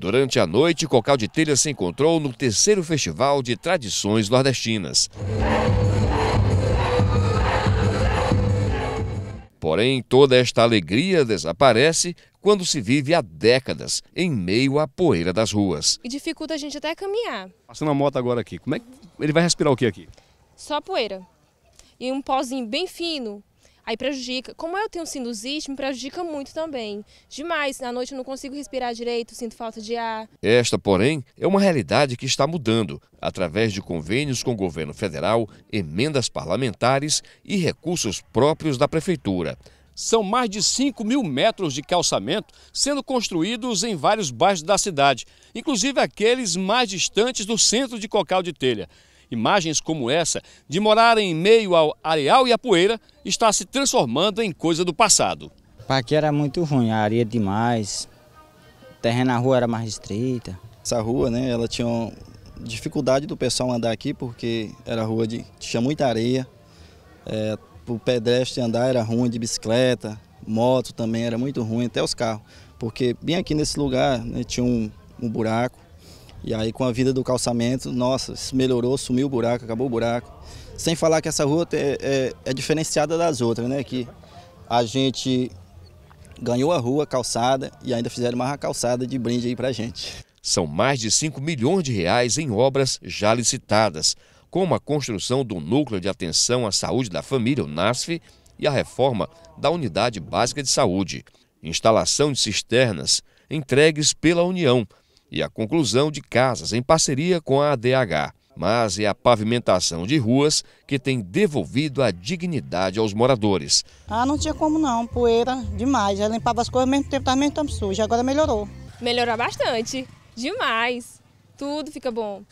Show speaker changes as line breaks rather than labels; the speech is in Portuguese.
Durante a noite, Cocal de Telha se encontrou no terceiro Festival de Tradições Nordestinas. Porém, toda esta alegria desaparece quando se vive há décadas em meio à poeira das ruas.
E dificulta a gente até caminhar.
Passando a moto agora aqui, como é que ele vai respirar o que aqui?
Só poeira. E um pozinho bem fino, Aí prejudica. Como eu tenho sinusite, me prejudica muito também. Demais, na noite eu não consigo respirar direito, sinto falta de ar.
Esta, porém, é uma realidade que está mudando através de convênios com o governo federal, emendas parlamentares e recursos próprios da prefeitura. São mais de 5 mil metros de calçamento sendo construídos em vários bairros da cidade, inclusive aqueles mais distantes do centro de Cocal de Telha. Imagens como essa, de morar em meio ao areal e à poeira, está se transformando em coisa do passado.
aqui era muito ruim, a areia demais, o terreno na rua era mais estreita. Essa rua, né, ela tinha dificuldade do pessoal andar aqui porque era rua de tinha muita areia. É, o pedestre andar era ruim de bicicleta, moto também era muito ruim, até os carros. Porque bem aqui nesse lugar né, tinha um, um buraco e aí com a vida do calçamento, nossa, isso melhorou, sumiu o buraco, acabou o buraco. Sem falar que essa rua é, é, é diferenciada das outras, né? Que a
gente ganhou a rua, calçada e ainda fizeram uma calçada de brinde aí pra gente. São mais de 5 milhões de reais em obras já licitadas, como a construção do Núcleo de Atenção à Saúde da Família, o NASF, e a reforma da Unidade Básica de Saúde. Instalação de cisternas entregues pela União e a conclusão de casas em parceria com a ADH, mas é a pavimentação de ruas que tem devolvido a dignidade aos moradores.
Ah, não tinha como não, poeira demais. Já limpava as coisas ao mesmo tempo, estava mesmo tão suja, agora melhorou.
Melhorou bastante, demais. Tudo fica bom.